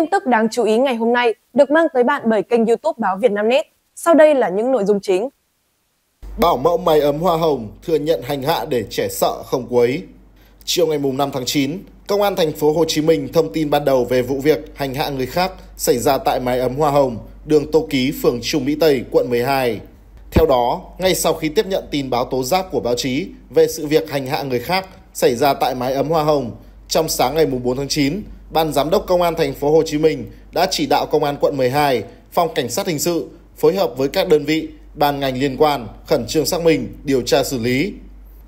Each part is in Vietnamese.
tin tức đáng chú ý ngày hôm nay được mang tới bạn bởi kênh YouTube báo Vietnamnet. Sau đây là những nội dung chính. Bảo mẫu máy ấm hoa hồng thừa nhận hành hạ để trẻ sợ không quấy. Chiều ngày 5 tháng 9, Công an thành phố Hồ Chí Minh thông tin ban đầu về vụ việc hành hạ người khác xảy ra tại mái ấm Hoa Hồng, đường Tô Ký, phường Trung Mỹ Tây, quận 12. Theo đó, ngay sau khi tiếp nhận tin báo tố giác của báo chí về sự việc hành hạ người khác xảy ra tại mái ấm Hoa Hồng, trong sáng ngày 4 tháng 9, Ban Giám đốc Công an thành phố Hồ Chí Minh đã chỉ đạo Công an quận 12, Phòng Cảnh sát Hình sự phối hợp với các đơn vị, ban ngành liên quan khẩn trương xác minh, điều tra xử lý.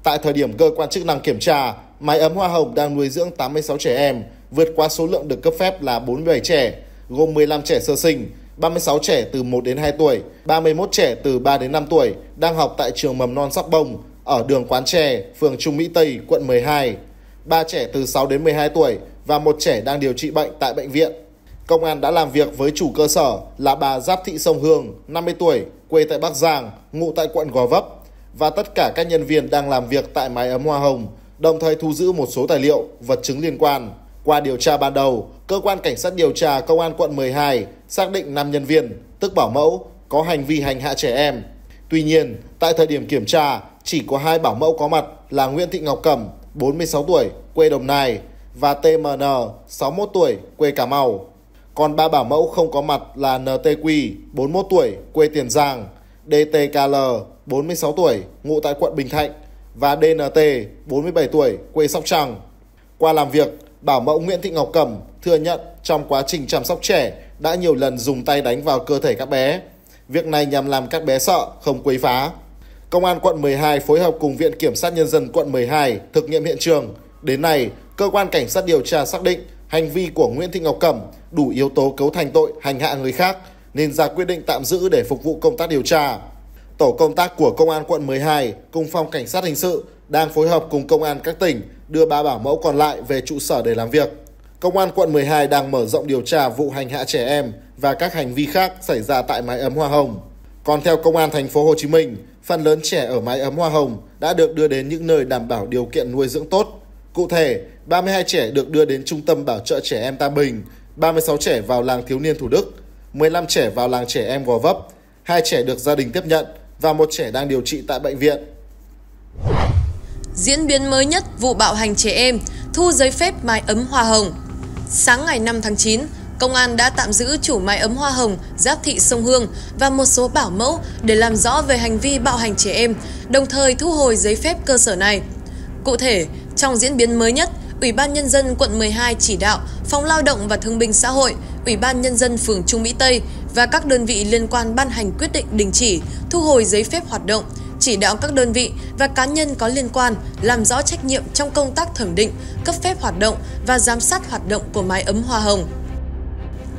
Tại thời điểm cơ quan chức năng kiểm tra, mái ấm Hoa Hồng đang nuôi dưỡng 86 trẻ em, vượt qua số lượng được cấp phép là 47 trẻ, gồm 15 trẻ sơ sinh, 36 trẻ từ 1 đến 2 tuổi, 31 trẻ từ 3 đến 5 tuổi đang học tại trường mầm non Sóc Bông ở đường Quán Trè, phường Trung Mỹ Tây, quận 12. 3 trẻ từ 6 đến 12 tuổi và một trẻ đang điều trị bệnh tại bệnh viện. Công an đã làm việc với chủ cơ sở là bà Giáp Thị Sông Hương, 50 tuổi, quê tại Bắc Giang, ngụ tại quận Gò Vấp và tất cả các nhân viên đang làm việc tại mái ấm Hoa Hồng, đồng thời thu giữ một số tài liệu, vật chứng liên quan. Qua điều tra ban đầu, cơ quan cảnh sát điều tra công an quận 12 xác định 5 nhân viên, tức bảo mẫu, có hành vi hành hạ trẻ em. Tuy nhiên, tại thời điểm kiểm tra, chỉ có hai bảo mẫu có mặt là Nguyễn Thị Ngọc Cẩm, 46 tuổi, quê Đồng Nai và TMN, 61 tuổi, quê Cà Mau. Còn ba bảo mẫu không có mặt là NTQ, 41 tuổi, quê Tiền Giang, DTKL, 46 tuổi, ngụ tại quận Bình Thạnh và DNT, 47 tuổi, quê Sóc Trăng. Qua làm việc, bảo mẫu Nguyễn Thị Ngọc Cẩm thừa nhận trong quá trình chăm sóc trẻ đã nhiều lần dùng tay đánh vào cơ thể các bé. Việc này nhằm làm các bé sợ, không quấy phá. Công an quận 12 phối hợp cùng Viện Kiểm sát Nhân dân quận 12 thực nghiệm hiện trường. Đến nay, cơ quan cảnh sát điều tra xác định hành vi của Nguyễn Thị Ngọc Cẩm đủ yếu tố cấu thành tội hành hạ người khác nên ra quyết định tạm giữ để phục vụ công tác điều tra. Tổ công tác của Công an quận 12 cùng phòng cảnh sát hình sự đang phối hợp cùng công an các tỉnh đưa ba bảo mẫu còn lại về trụ sở để làm việc. Công an quận 12 đang mở rộng điều tra vụ hành hạ trẻ em và các hành vi khác xảy ra tại mái ấm Hoa Hồng. Còn theo công an thành phố Hồ Chí Minh, phần lớn trẻ ở mái ấm Hoa Hồng đã được đưa đến những nơi đảm bảo điều kiện nuôi dưỡng tốt. Cụ thể, 32 trẻ được đưa đến Trung tâm Bảo trợ trẻ em Tam Bình, 36 trẻ vào làng thiếu niên Thủ Đức, 15 trẻ vào làng trẻ em Gò Vấp, 2 trẻ được gia đình tiếp nhận và một trẻ đang điều trị tại bệnh viện. Diễn biến mới nhất vụ bạo hành trẻ em, thu giấy phép mái ấm hoa hồng. Sáng ngày 5 tháng 9, công an đã tạm giữ chủ mái ấm hoa hồng Giáp Thị Sông Hương và một số bảo mẫu để làm rõ về hành vi bạo hành trẻ em, đồng thời thu hồi giấy phép cơ sở này. Cụ thể, trong diễn biến mới nhất, Ủy ban Nhân dân quận 12 chỉ đạo Phòng Lao động và Thương binh Xã hội, Ủy ban Nhân dân phường Trung Mỹ Tây và các đơn vị liên quan ban hành quyết định đình chỉ, thu hồi giấy phép hoạt động, chỉ đạo các đơn vị và cá nhân có liên quan làm rõ trách nhiệm trong công tác thẩm định, cấp phép hoạt động và giám sát hoạt động của mái ấm hoa hồng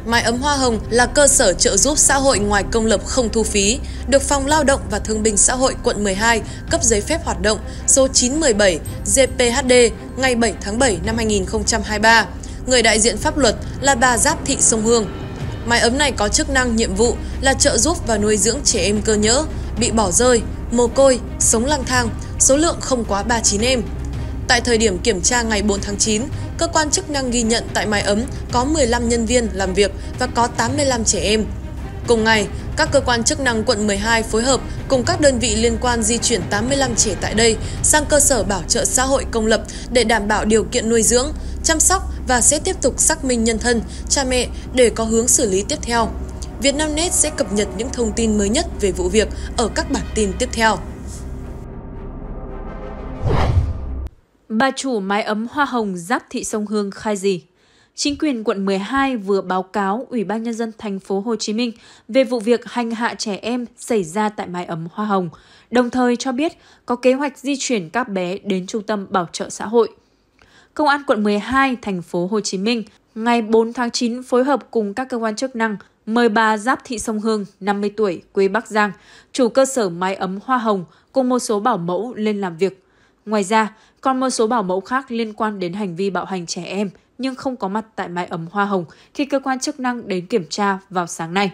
mái ấm hoa hồng là cơ sở trợ giúp xã hội ngoài công lập không thu phí, được Phòng Lao động và Thương binh Xã hội quận 12 cấp giấy phép hoạt động số 917 GPHD ngày 7 tháng 7 năm 2023. Người đại diện pháp luật là bà Giáp Thị Sông Hương. Mái ấm này có chức năng nhiệm vụ là trợ giúp và nuôi dưỡng trẻ em cơ nhỡ, bị bỏ rơi, mồ côi, sống lang thang, số lượng không quá 39 em Tại thời điểm kiểm tra ngày 4 tháng 9, cơ quan chức năng ghi nhận tại mái ấm có 15 nhân viên làm việc và có 85 trẻ em. Cùng ngày, các cơ quan chức năng quận 12 phối hợp cùng các đơn vị liên quan di chuyển 85 trẻ tại đây sang cơ sở bảo trợ xã hội công lập để đảm bảo điều kiện nuôi dưỡng, chăm sóc và sẽ tiếp tục xác minh nhân thân, cha mẹ để có hướng xử lý tiếp theo. Vietnamnet sẽ cập nhật những thông tin mới nhất về vụ việc ở các bản tin tiếp theo. bà chủ mái ấm hoa hồng giáp thị sông Hương khai gì? Chính quyền quận 12 vừa báo cáo Ủy ban nhân dân thành phố Hồ Chí Minh về vụ việc hành hạ trẻ em xảy ra tại mái ấm Hoa Hồng, đồng thời cho biết có kế hoạch di chuyển các bé đến trung tâm bảo trợ xã hội. Công an quận 12 thành phố Hồ Chí Minh ngày 4 tháng 9 phối hợp cùng các cơ quan chức năng mời bà Giáp Thị Sông Hương, 50 tuổi, quê Bắc Giang, chủ cơ sở mái ấm Hoa Hồng cùng một số bảo mẫu lên làm việc Ngoài ra, còn một số bảo mẫu khác liên quan đến hành vi bạo hành trẻ em nhưng không có mặt tại mái ấm Hoa Hồng khi cơ quan chức năng đến kiểm tra vào sáng nay.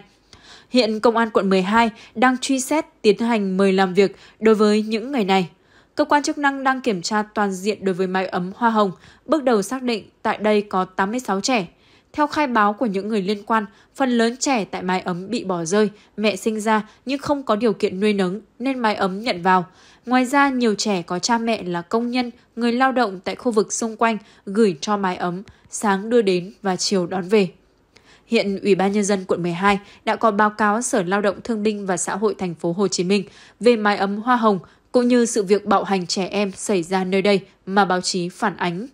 Hiện Công an quận 12 đang truy xét tiến hành mời làm việc đối với những người này. Cơ quan chức năng đang kiểm tra toàn diện đối với mái ấm Hoa Hồng. Bước đầu xác định tại đây có 86 trẻ, theo khai báo của những người liên quan, phần lớn trẻ tại mái ấm bị bỏ rơi, mẹ sinh ra nhưng không có điều kiện nuôi nấng nên mái ấm nhận vào. Ngoài ra, nhiều trẻ có cha mẹ là công nhân, người lao động tại khu vực xung quanh gửi cho mái ấm, sáng đưa đến và chiều đón về. Hiện Ủy ban nhân dân quận 12 đã có báo cáo Sở Lao động Thương binh và Xã hội thành phố Hồ Chí Minh về mái ấm hoa hồng cũng như sự việc bạo hành trẻ em xảy ra nơi đây mà báo chí phản ánh.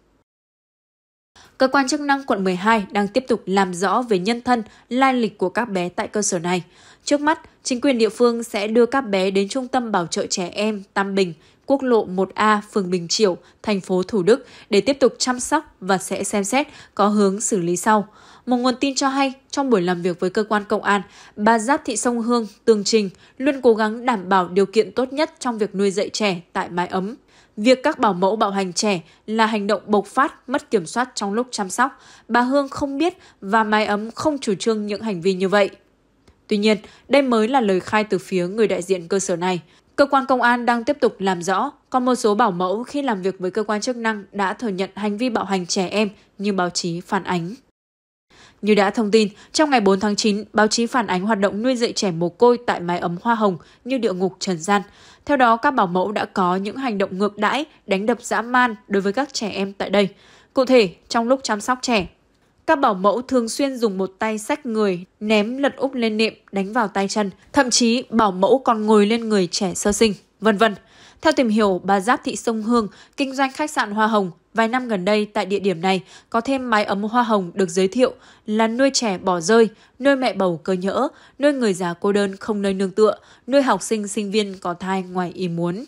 Cơ quan chức năng quận 12 đang tiếp tục làm rõ về nhân thân, lai lịch của các bé tại cơ sở này. Trước mắt, chính quyền địa phương sẽ đưa các bé đến Trung tâm Bảo trợ Trẻ Em Tam Bình, quốc lộ 1A, phường Bình Triệu, thành phố Thủ Đức để tiếp tục chăm sóc và sẽ xem xét có hướng xử lý sau. Một nguồn tin cho hay, trong buổi làm việc với cơ quan công an, bà Giáp Thị Sông Hương, tường trình, luôn cố gắng đảm bảo điều kiện tốt nhất trong việc nuôi dạy trẻ tại mái ấm, Việc các bảo mẫu bạo hành trẻ là hành động bộc phát, mất kiểm soát trong lúc chăm sóc. Bà Hương không biết và Mai Ấm không chủ trương những hành vi như vậy. Tuy nhiên, đây mới là lời khai từ phía người đại diện cơ sở này. Cơ quan công an đang tiếp tục làm rõ, còn một số bảo mẫu khi làm việc với cơ quan chức năng đã thừa nhận hành vi bạo hành trẻ em như báo chí phản ánh. Như đã thông tin, trong ngày 4 tháng 9, báo chí phản ánh hoạt động nuôi dạy trẻ mồ côi tại mái ấm Hoa Hồng như địa ngục trần gian. Theo đó, các bảo mẫu đã có những hành động ngược đãi, đánh đập dã man đối với các trẻ em tại đây. Cụ thể, trong lúc chăm sóc trẻ, các bảo mẫu thường xuyên dùng một tay sách người, ném lật úp lên nệm, đánh vào tay chân. Thậm chí, bảo mẫu còn ngồi lên người trẻ sơ sinh, vân vân. Theo tìm hiểu, bà Giáp Thị Sông Hương, kinh doanh khách sạn Hoa Hồng, Vài năm gần đây, tại địa điểm này có thêm mái ấm hoa hồng được giới thiệu là nuôi trẻ bỏ rơi, nuôi mẹ bầu cơ nhỡ, nuôi người già cô đơn không nơi nương tựa, nuôi học sinh sinh viên có thai ngoài ý muốn.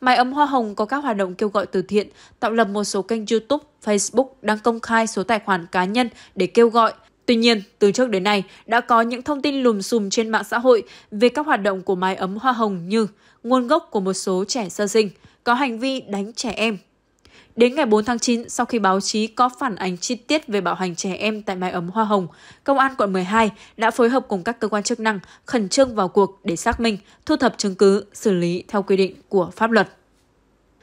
Mái ấm Hoa Hồng có các hoạt động kêu gọi từ thiện, tạo lập một số kênh YouTube, Facebook đang công khai số tài khoản cá nhân để kêu gọi. Tuy nhiên, từ trước đến nay đã có những thông tin lùm xùm trên mạng xã hội về các hoạt động của mái ấm Hoa Hồng như nguồn gốc của một số trẻ sơ sinh, có hành vi đánh trẻ em, Đến ngày 4 tháng 9, sau khi báo chí có phản ánh chi tiết về bạo hành trẻ em tại mái ấm Hoa Hồng, Công an quận 12 đã phối hợp cùng các cơ quan chức năng khẩn trương vào cuộc để xác minh, thu thập chứng cứ, xử lý theo quy định của pháp luật.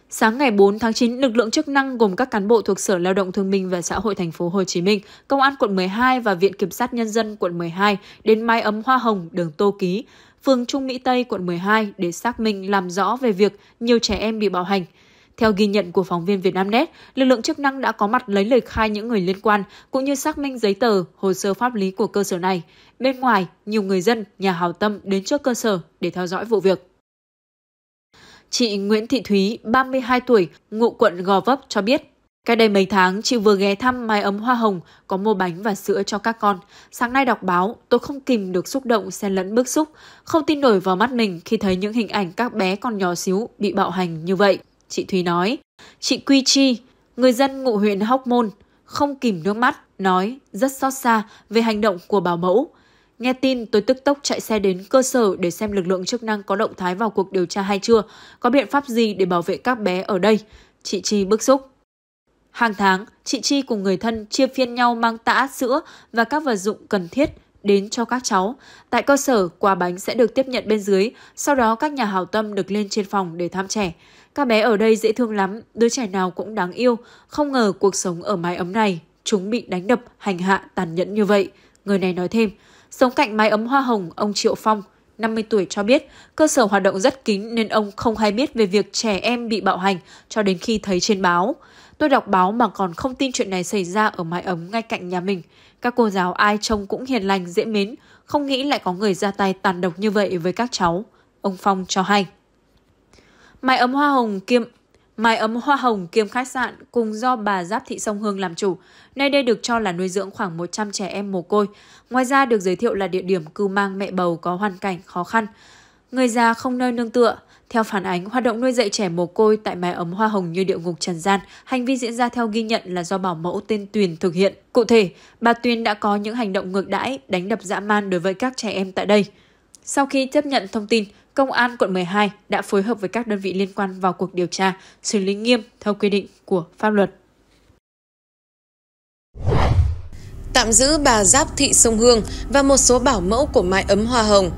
Sáng ngày 4 tháng 9, lực lượng chức năng gồm các cán bộ thuộc Sở Lao động Thương minh và Xã hội thành phố Hồ Chí Minh, Công an quận 12 và Viện kiểm sát nhân dân quận 12 đến mái ấm Hoa Hồng, đường Tô Ký, phường Trung Mỹ Tây, quận 12 để xác minh làm rõ về việc nhiều trẻ em bị bạo hành – theo ghi nhận của phóng viên Vietnamnet, lực lượng chức năng đã có mặt lấy lời khai những người liên quan cũng như xác minh giấy tờ, hồ sơ pháp lý của cơ sở này. Bên ngoài, nhiều người dân, nhà hảo tâm đến trước cơ sở để theo dõi vụ việc. Chị Nguyễn Thị Thúy, 32 tuổi, ngụ quận Gò Vấp cho biết, Cách đây mấy tháng, chị vừa ghé thăm mái ấm hoa hồng, có mua bánh và sữa cho các con. Sáng nay đọc báo, tôi không kìm được xúc động xen lẫn bức xúc, không tin nổi vào mắt mình khi thấy những hình ảnh các bé còn nhỏ xíu bị bạo hành như vậy chị Thúy nói. Chị Quy Chi, người dân ngụ huyện Hóc Môn, không kìm nước mắt, nói rất xót xa về hành động của bảo mẫu. Nghe tin tôi tức tốc chạy xe đến cơ sở để xem lực lượng chức năng có động thái vào cuộc điều tra hay chưa, có biện pháp gì để bảo vệ các bé ở đây. Chị Chi bức xúc. Hàng tháng, chị Chi cùng người thân chia phiên nhau mang tã, sữa và các vật dụng cần thiết đến cho các cháu. Tại cơ sở, quà bánh sẽ được tiếp nhận bên dưới, sau đó các nhà hảo tâm được lên trên phòng để thăm trẻ. Các bé ở đây dễ thương lắm, đứa trẻ nào cũng đáng yêu, không ngờ cuộc sống ở mái ấm này, chúng bị đánh đập, hành hạ, tàn nhẫn như vậy. Người này nói thêm, sống cạnh mái ấm hoa hồng, ông Triệu Phong, 50 tuổi cho biết cơ sở hoạt động rất kín nên ông không hay biết về việc trẻ em bị bạo hành cho đến khi thấy trên báo. Tôi đọc báo mà còn không tin chuyện này xảy ra ở mái ấm ngay cạnh nhà mình. Các cô giáo ai trông cũng hiền lành, dễ mến, không nghĩ lại có người ra tay tàn độc như vậy với các cháu. Ông Phong cho hay. Mái ấm hoa hồng kiêm Mái ấm hoa hồng kiêm khách sạn cùng do bà Giáp Thị Sông Hương làm chủ. Nơi đây được cho là nuôi dưỡng khoảng 100 trẻ em mồ côi. Ngoài ra được giới thiệu là địa điểm cư mang mẹ bầu có hoàn cảnh khó khăn. Người già không nơi nương tựa. Theo phản ánh, hoạt động nuôi dạy trẻ mồ côi tại mái ấm hoa hồng như địa ngục trần gian, hành vi diễn ra theo ghi nhận là do bảo mẫu tên Tuyền thực hiện. Cụ thể, bà Tuyền đã có những hành động ngược đãi, đánh đập dã man đối với các trẻ em tại đây. Sau khi tiếp nhận thông tin, Công an quận 12 đã phối hợp với các đơn vị liên quan vào cuộc điều tra, xử lý nghiêm theo quy định của pháp luật. Tạm giữ bà Giáp Thị Sông Hương và một số bảo mẫu của mái ấm hoa hồng.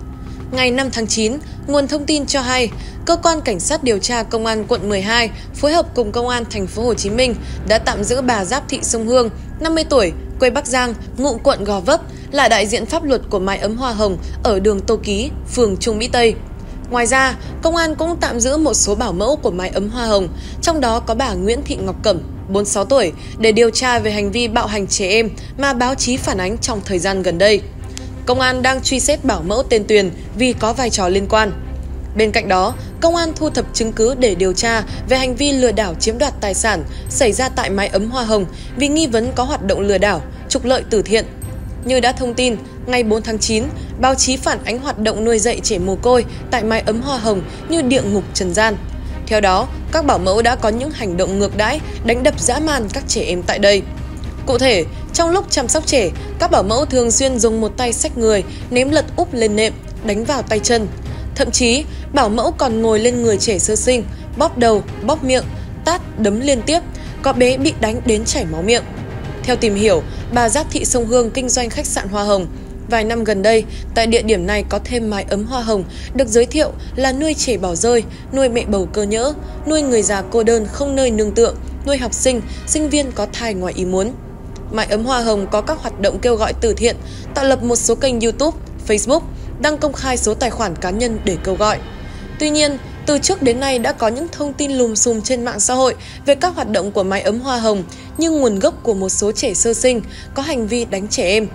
Ngày 5 tháng 9, nguồn thông tin cho hay, cơ quan cảnh sát điều tra công an quận 12 phối hợp cùng công an thành phố Hồ Chí Minh đã tạm giữ bà Giáp Thị Sông Hương, 50 tuổi, quê Bắc Giang, ngụ quận Gò Vấp, là đại diện pháp luật của mái ấm hoa hồng ở đường Tô Ký, phường Trung Mỹ Tây, Ngoài ra, công an cũng tạm giữ một số bảo mẫu của mái ấm hoa hồng, trong đó có bà Nguyễn Thị Ngọc Cẩm, 46 tuổi, để điều tra về hành vi bạo hành trẻ em mà báo chí phản ánh trong thời gian gần đây. Công an đang truy xét bảo mẫu tên Tuyền vì có vai trò liên quan. Bên cạnh đó, công an thu thập chứng cứ để điều tra về hành vi lừa đảo chiếm đoạt tài sản xảy ra tại mái ấm Hoa Hồng vì nghi vấn có hoạt động lừa đảo, trục lợi từ thiện như đã thông tin, ngày 4 tháng 9, báo chí phản ánh hoạt động nuôi dạy trẻ mồ côi tại mái ấm hoa hồng như địa ngục trần gian. Theo đó, các bảo mẫu đã có những hành động ngược đãi, đánh đập dã man các trẻ em tại đây. Cụ thể, trong lúc chăm sóc trẻ, các bảo mẫu thường xuyên dùng một tay sách người, ném lật úp lên nệm, đánh vào tay chân. Thậm chí, bảo mẫu còn ngồi lên người trẻ sơ sinh, bóp đầu, bóp miệng, tát, đấm liên tiếp, có bé bị đánh đến chảy máu miệng. Theo tìm hiểu, bà Giáp Thị Sông Hương kinh doanh khách sạn Hoa Hồng. Vài năm gần đây, tại địa điểm này có thêm mái ấm hoa hồng, được giới thiệu là nuôi trẻ bỏ rơi, nuôi mẹ bầu cơ nhỡ, nuôi người già cô đơn không nơi nương tựa, nuôi học sinh, sinh viên có thai ngoài ý muốn. Mái ấm hoa hồng có các hoạt động kêu gọi từ thiện, tạo lập một số kênh YouTube, Facebook, đăng công khai số tài khoản cá nhân để kêu gọi. Tuy nhiên, từ trước đến nay đã có những thông tin lùm xùm trên mạng xã hội về các hoạt động của mái ấm hoa hồng như nguồn gốc của một số trẻ sơ sinh có hành vi đánh trẻ em.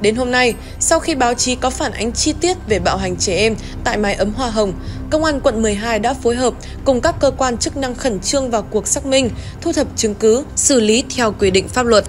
Đến hôm nay, sau khi báo chí có phản ánh chi tiết về bạo hành trẻ em tại mái ấm Hoa Hồng, Công an quận 12 đã phối hợp cùng các cơ quan chức năng khẩn trương vào cuộc xác minh, thu thập chứng cứ, xử lý theo quy định pháp luật.